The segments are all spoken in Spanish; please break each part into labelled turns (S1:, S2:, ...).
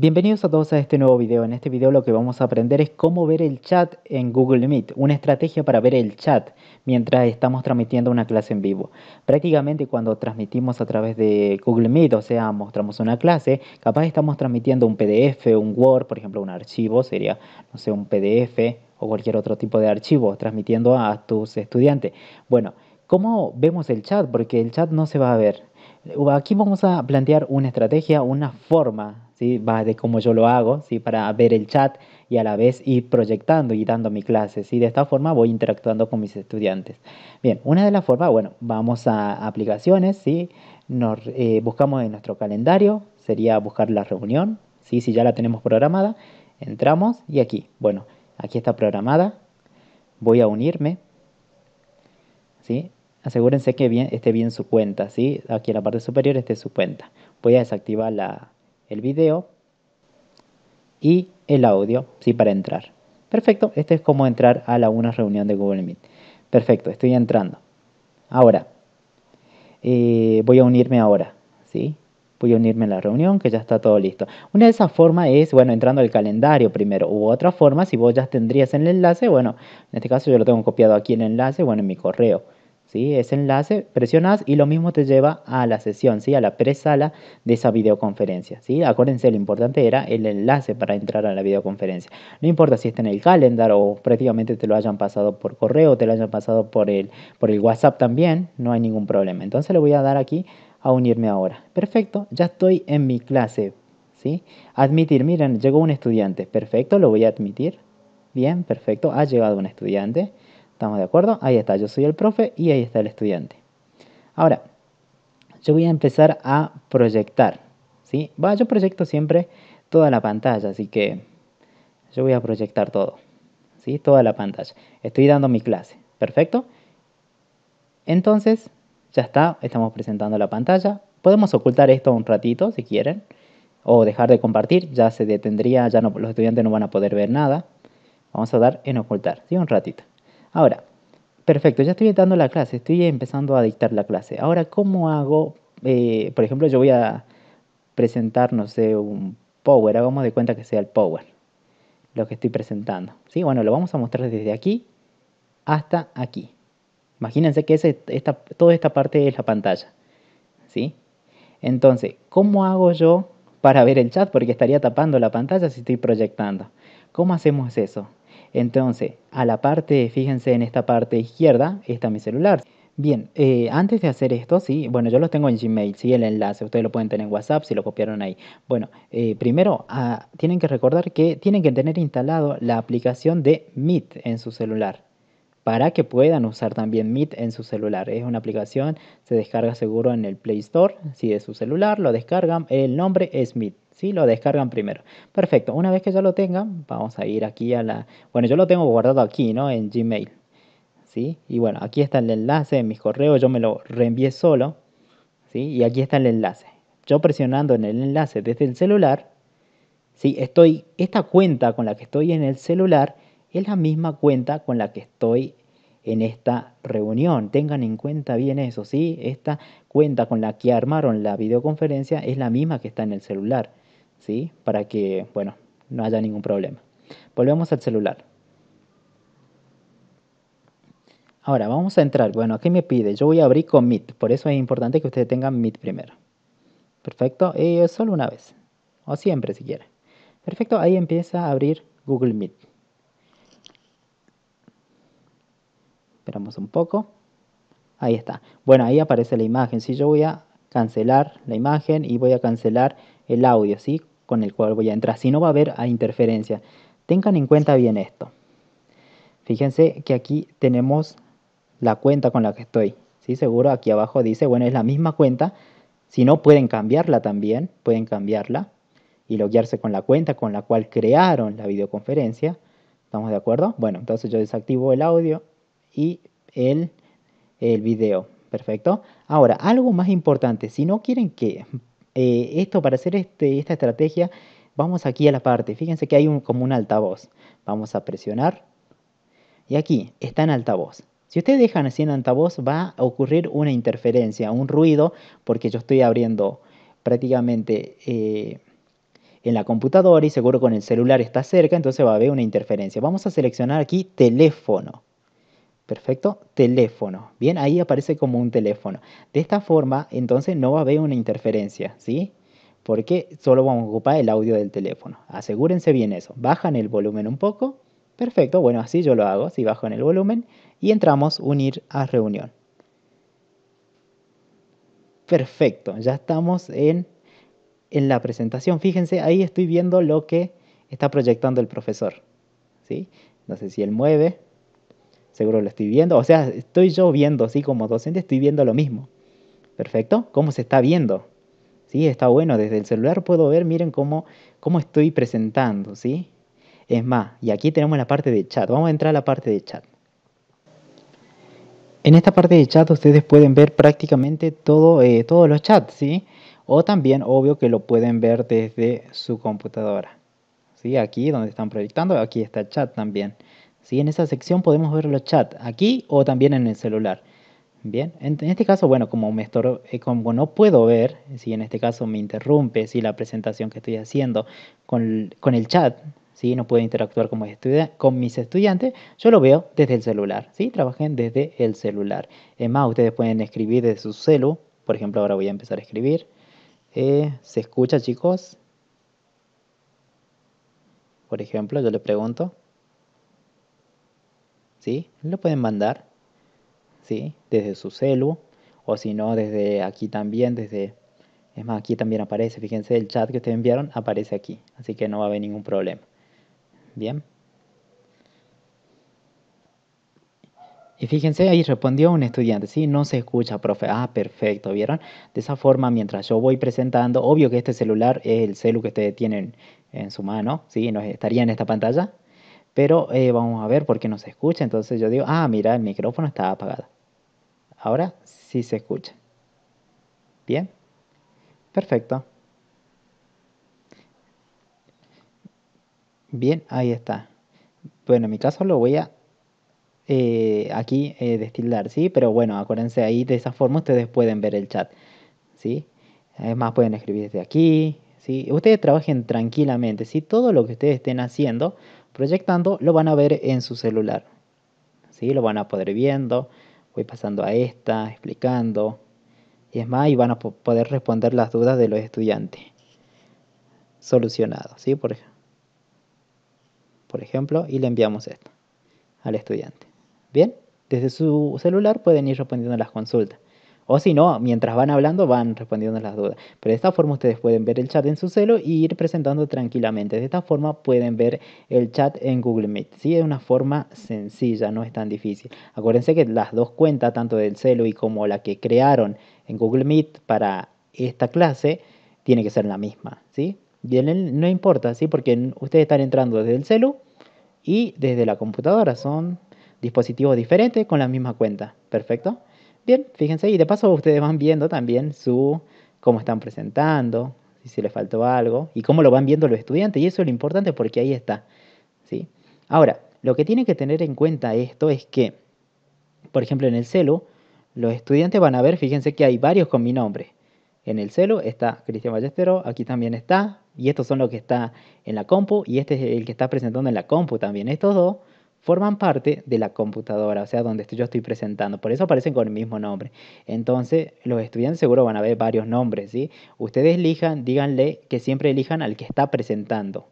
S1: Bienvenidos a todos a este nuevo video. En este video lo que vamos a aprender es cómo ver el chat en Google Meet, una estrategia para ver el chat mientras estamos transmitiendo una clase en vivo. Prácticamente cuando transmitimos a través de Google Meet, o sea, mostramos una clase, capaz estamos transmitiendo un PDF, un Word, por ejemplo, un archivo, sería, no sé, un PDF o cualquier otro tipo de archivo, transmitiendo a tus estudiantes. Bueno, ¿cómo vemos el chat? Porque el chat no se va a ver. Aquí vamos a plantear una estrategia, una forma ¿sí? Va de cómo yo lo hago, ¿sí? para ver el chat y a la vez ir proyectando y dando mi clase. ¿sí? De esta forma voy interactuando con mis estudiantes. Bien, una de las formas, bueno, vamos a aplicaciones, ¿sí? Nos, eh, buscamos en nuestro calendario, sería buscar la reunión, ¿sí? si ya la tenemos programada, entramos y aquí, bueno, aquí está programada, voy a unirme, ¿sí? asegúrense que bien, esté bien su cuenta, ¿sí? aquí en la parte superior esté su cuenta, voy a desactivar la, el video y el audio, sí, para entrar. Perfecto, este es como entrar a la una reunión de Google Meet. Perfecto, estoy entrando. Ahora, eh, voy a unirme ahora, ¿sí? Voy a unirme a la reunión, que ya está todo listo. Una de esas formas es, bueno, entrando al calendario primero. U otra forma, si vos ya tendrías el enlace, bueno, en este caso yo lo tengo copiado aquí en el enlace, bueno, en mi correo. ¿sí? Ese enlace presionas y lo mismo te lleva a la sesión, ¿sí? A la presala de esa videoconferencia, ¿sí? Acuérdense, lo importante era el enlace para entrar a la videoconferencia. No importa si está en el calendario o prácticamente te lo hayan pasado por correo, te lo hayan pasado por el, por el WhatsApp también, no hay ningún problema. Entonces le voy a dar aquí a unirme ahora. Perfecto, ya estoy en mi clase, ¿sí? Admitir, miren, llegó un estudiante. Perfecto, lo voy a admitir. Bien, perfecto, ha llegado un estudiante. ¿Estamos de acuerdo? Ahí está, yo soy el profe y ahí está el estudiante. Ahora, yo voy a empezar a proyectar. ¿sí? Va, yo proyecto siempre toda la pantalla, así que yo voy a proyectar todo. ¿sí? Toda la pantalla. Estoy dando mi clase. Perfecto. Entonces, ya está, estamos presentando la pantalla. Podemos ocultar esto un ratito si quieren. O dejar de compartir, ya se detendría, ya los estudiantes no van a poder ver nada. Vamos a dar en ocultar, ¿sí? Un ratito. Ahora, perfecto, ya estoy dando la clase, estoy empezando a dictar la clase. Ahora, ¿cómo hago? Eh, por ejemplo, yo voy a presentar, no sé, un Power, hagamos de cuenta que sea el Power, lo que estoy presentando. ¿sí? Bueno, lo vamos a mostrar desde aquí hasta aquí. Imagínense que toda esta parte es la pantalla. ¿sí? Entonces, ¿cómo hago yo para ver el chat? Porque estaría tapando la pantalla si estoy proyectando. ¿Cómo hacemos eso? Entonces, a la parte, fíjense en esta parte izquierda, está mi celular. Bien, eh, antes de hacer esto, sí, bueno, yo los tengo en Gmail, sí, el enlace, ustedes lo pueden tener en WhatsApp si lo copiaron ahí. Bueno, eh, primero ah, tienen que recordar que tienen que tener instalado la aplicación de Meet en su celular para que puedan usar también Meet en su celular. Es una aplicación, se descarga seguro en el Play Store, si de su celular lo descargan, el nombre es Meet. Lo descargan primero. Perfecto, una vez que ya lo tengan, vamos a ir aquí a la... Bueno, yo lo tengo guardado aquí, ¿no? En Gmail. ¿Sí? Y bueno, aquí está el enlace en mis correos, yo me lo reenvié solo, ¿sí? Y aquí está el enlace. Yo presionando en el enlace desde el celular, ¿sí? Estoy, esta cuenta con la que estoy en el celular es la misma cuenta con la que estoy en esta reunión. Tengan en cuenta bien eso, ¿sí? Esta cuenta con la que armaron la videoconferencia es la misma que está en el celular, ¿sí? Para que, bueno, no haya ningún problema. Volvemos al celular. Ahora, vamos a entrar. Bueno, ¿qué me pide? Yo voy a abrir con Meet. Por eso es importante que ustedes tengan Meet primero. Perfecto. Eh, solo una vez. O siempre, si quieren. Perfecto. Ahí empieza a abrir Google Meet. Esperamos un poco. Ahí está. Bueno, ahí aparece la imagen. Si yo voy a cancelar la imagen y voy a cancelar el audio, ¿sí? Con el cual voy a entrar. Si no va a haber ah, interferencia. Tengan en cuenta bien esto. Fíjense que aquí tenemos la cuenta con la que estoy. ¿sí? Seguro aquí abajo dice, bueno, es la misma cuenta. Si no, pueden cambiarla también. Pueden cambiarla y loguearse con la cuenta con la cual crearon la videoconferencia. ¿Estamos de acuerdo? Bueno, entonces yo desactivo el audio y el, el video. Perfecto. Ahora, algo más importante, si no quieren que eh, esto, para hacer este, esta estrategia, vamos aquí a la parte. Fíjense que hay un, como un altavoz. Vamos a presionar y aquí está en altavoz. Si ustedes dejan así en altavoz va a ocurrir una interferencia, un ruido, porque yo estoy abriendo prácticamente eh, en la computadora y seguro con el celular está cerca, entonces va a haber una interferencia. Vamos a seleccionar aquí teléfono. Perfecto, teléfono. Bien, ahí aparece como un teléfono. De esta forma, entonces no va a haber una interferencia, ¿sí? Porque solo vamos a ocupar el audio del teléfono. Asegúrense bien eso. Bajan el volumen un poco. Perfecto, bueno, así yo lo hago, Si bajo en el volumen y entramos unir a reunión. Perfecto, ya estamos en, en la presentación. Fíjense, ahí estoy viendo lo que está proyectando el profesor. ¿sí? No sé si él mueve, seguro lo estoy viendo. O sea, estoy yo viendo, así como docente estoy viendo lo mismo. Perfecto, ¿cómo se está viendo? Sí, está bueno, desde el celular puedo ver, miren cómo, cómo estoy presentando, ¿sí? Es más, y aquí tenemos la parte de chat, vamos a entrar a la parte de chat. En esta parte de chat ustedes pueden ver prácticamente todo, eh, todos los chats, ¿sí? O también, obvio, que lo pueden ver desde su computadora. ¿Sí? Aquí donde están proyectando, aquí está el chat también. En esa sección podemos ver los chats aquí o también en el celular. Bien, en, este caso, bueno, como, me eh, como no puedo ver, si en este caso me interrumpe si la presentación que estoy haciendo con, el chat, si no puedo interactuar con mis, estudiantes, yo lo veo desde el celular, trabajen desde el celular. Es más, ustedes pueden escribir desde su celu, por ejemplo, ahora voy a empezar a escribir. Eh, ¿Se escucha, chicos? Por ejemplo, yo le pregunto. ¿sí? Lo pueden mandar, ¿sí? Desde su celu o si no desde aquí también, desde... Es más, aquí también aparece, fíjense, el chat que ustedes enviaron aparece aquí, así que no va a haber ningún problema. Bien. Y fíjense, ahí respondió un estudiante, sí, no se escucha, profe. Ah, perfecto, ¿vieron? De esa forma, mientras yo voy presentando, obvio que este celular es el celu que ustedes tienen en su mano, ¿sí? estaría en esta pantalla, pero eh, vamos a ver qué no se escucha. Entonces yo digo, ah, mira, el micrófono está apagado. Ahora sí se escucha. Bien. Perfecto. Bien, ahí está. Bueno, en mi caso lo voy a eh, aquí eh, destilar, ¿sí? Pero bueno, acuérdense ahí, de esa forma ustedes pueden ver el chat, ¿sí? más pueden escribir desde aquí, ¿sí? Ustedes trabajen tranquilamente, ¿sí? Todo lo que ustedes estén haciendo, proyectando, lo van a ver en su celular. ¿Sí? Lo van a poder viendo, voy pasando a esta, explicando. Y es más, y van a poder responder las dudas de los estudiantes. Solucionado, ¿sí? Por, por ejemplo, y le enviamos esto al estudiante. Bien, desde su celular pueden ir respondiendo las consultas. O si no, mientras van hablando van respondiendo las dudas. Pero de esta forma ustedes pueden ver el chat en su celo y ir presentando tranquilamente. De esta forma pueden ver el chat en Google Meet. ¿sí? Es una forma sencilla, no es tan difícil. Acuérdense que las dos cuentas, tanto del celo y como la que crearon en Google Meet para esta clase, tiene que ser la misma. ¿sí? no importa, ¿sí? porque ustedes están entrando desde el celu y desde la computadora. Son dispositivos diferentes con la misma cuenta. ¿Perfecto? bien, fíjense, y de paso ustedes van viendo también su cómo están presentando, si se les faltó algo, y cómo lo van viendo los estudiantes, y eso es lo importante porque ahí está. ¿sí? Ahora, lo que tienen que tener en cuenta esto es que, por ejemplo, en el celu, los estudiantes van a ver, fíjense que hay varios con mi nombre. En el celu está Cristian Ballestero, aquí también está, y estos son los que están en la compu, y este es el que está presentando en la compu también, estos dos forman parte de la computadora, o sea, donde yo estoy presentando. Por eso aparecen con el mismo nombre. Entonces, los estudiantes seguro van a ver varios nombres, ¿sí? Ustedes elijan, díganle que siempre elijan al que está presentando.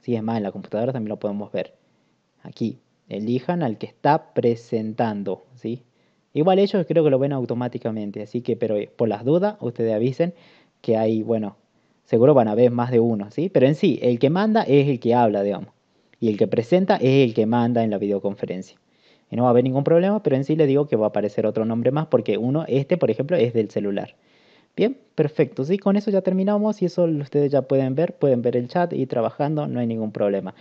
S1: Si es más, en la computadora también lo podemos ver. Aquí, elijan al que está presentando, ¿sí? Igual ellos creo que lo ven automáticamente, así que, pero eh, por las dudas, ustedes avisen que hay, bueno, seguro van a ver más de uno, ¿sí? Pero en sí, el que manda es el que habla, digamos y el que presenta es el que manda en la videoconferencia. Y no va a haber ningún problema, pero en sí le digo que va a aparecer otro nombre más porque uno, este por ejemplo, es del celular. Bien, perfecto. Sí, con eso ya terminamos y eso ustedes ya pueden ver, pueden ver el chat y trabajando, no hay ningún problema.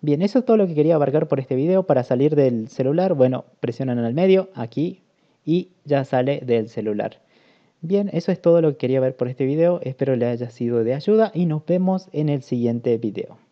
S1: Bien, eso es todo lo que quería abarcar por este video. Para salir del celular, bueno, presionan al medio, aquí, y ya sale del celular. Bien, eso es todo lo que quería ver por este video. Espero le haya sido de ayuda y nos vemos en el siguiente video.